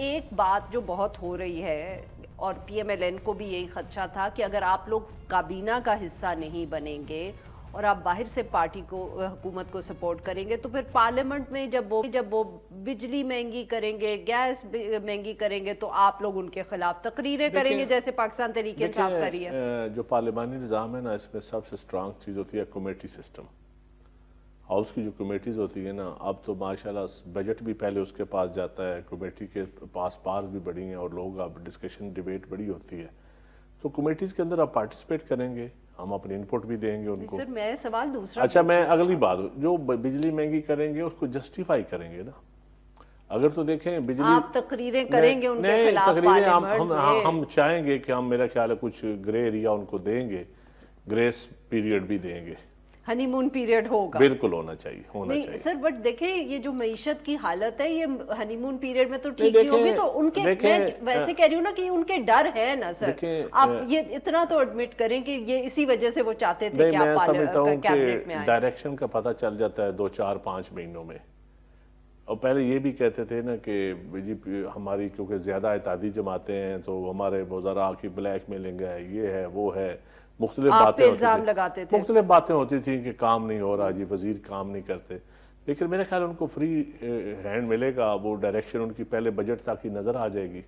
एक बात जो बहुत हो रही है और पीएमएलएन को भी यही खदशा था कि अगर आप लोग काबीना का हिस्सा नहीं बनेंगे और आप बाहर से पार्टी को हुकूमत को सपोर्ट करेंगे तो फिर पार्लियामेंट में जब वो जब वो बिजली महंगी करेंगे गैस महंगी करेंगे तो आप लोग उनके खिलाफ तकरीरें करेंगे जैसे पाकिस्तान तरीके से आप करिए जो पार्लियामानी निज़ाम है ना इसमें सबसे स्ट्रांग चीज़ होती है कमेटी सिस्टम हाउस की जो कमेटीज़ होती है ना अब तो माशाल्लाह बजट भी पहले उसके पास जाता है कमेटी के पास पास भी बढ़ी हैं और लोग अब डिस्कशन डिबेट बड़ी होती है तो कमेटीज़ के अंदर आप पार्टिसिपेट करेंगे हम अपने इनपुट भी देंगे उनको सर मैं सवाल दूसरा अच्छा मैं अगली बात जो बिजली महंगी करेंगे उसको जस्टिफाई करेंगे ना अगर तो देखें बिजली आप तकरीरें करेंगे उनके खिलाफ तकरीरें हम हम, हम हम चाहेंगे कि हम मेरा ख्याल है कुछ ग्रे एरिया उनको देंगे ग्रेस पीरियड भी देंगे हनीमून पीरियड होगा बिल्कुल होना चाहिए होना नहीं, चाहिए सर बट देखे ये जो मीशत की हालत है ये हनीमून पीरियड में तो ठीक नहीं, होगी तो उनके मैं हाँ। वैसे कह रही हूँ ना कि उनके डर है ना सर आप हाँ। ये इतना तो एडमिट करें कि ये इसी वजह से वो चाहते थे कि आप समझता हूँ डायरेक्शन का पता चल जाता है दो चार पांच महीनों में और पहले ये भी कहते थे ना कि जी हमारी क्योंकि ज़्यादा एतादी जमाते हैं तो हमारे वो जरा ब्लैक मेलिंग है ये है वो है मुख्तलिफ बातें इल्ज़ाम लगाते थे मुख्तलिफ बातें होती थी कि काम नहीं हो रहा जी वजीर काम नहीं करते लेकिन मेरे ख्याल उनको फ्री हैंड मिलेगा वो डायरेक्शन उनकी पहले बजट तक ही नज़र आ जाएगी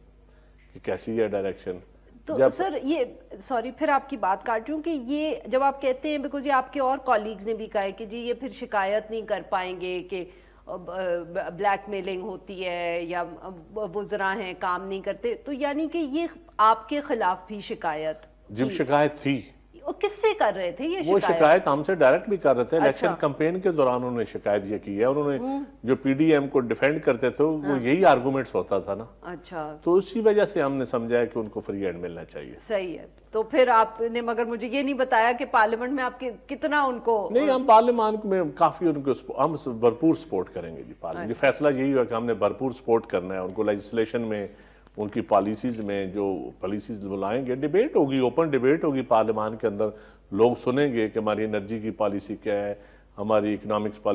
कि कैसी है डायरेक्शन तो सर ये सॉरी फिर आपकी बात काट रही हूँ कि ये जब आप कहते हैं बिकॉज ये आपके और कॉलीग्स ने भी कहा है कि जी ये फिर शिकायत नहीं कर पाएंगे कि ब्लैक मेलिंग होती है या वजरा हैं काम नहीं करते तो यानी कि ये आपके खिलाफ भी शिकायत जब शिकायत थी किससे कर रहे थे ये वो शिकायत हमसे डायरेक्ट भी कर रहे थे इलेक्शन अच्छा। कंपेन के दौरान उन्होंने शिकायत ये की है उन्होंने हम्म। जो पीडीएम को डिफेंड करते थे हाँ। वो यही आर्गूमेंट्स होता था ना अच्छा तो उसी वजह से हमने समझाया कि उनको फ्री हैंड मिलना चाहिए सही है तो फिर आपने मगर मुझे ये नहीं बताया कि पार्लियामेंट में आपके कितना उनको नहीं हम पार्लियामेंट में काफी उनको हम भरपूर सपोर्ट करेंगे जी पार्लियामेंट अच्छा। फैसला यही हुआ कि हमने भरपूर सपोर्ट करना है उनको लेजिस्लेशन में उनकी पॉलिसीज़ में जो पॉलिसीज़ वो लाएंगे डिबेट होगी ओपन डिबेट होगी पार्लियामान के अंदर लोग सुनेंगे कि हमारी एनर्जी की पॉलिसी क्या है हमारी इकनॉमिक्स पॉलिसी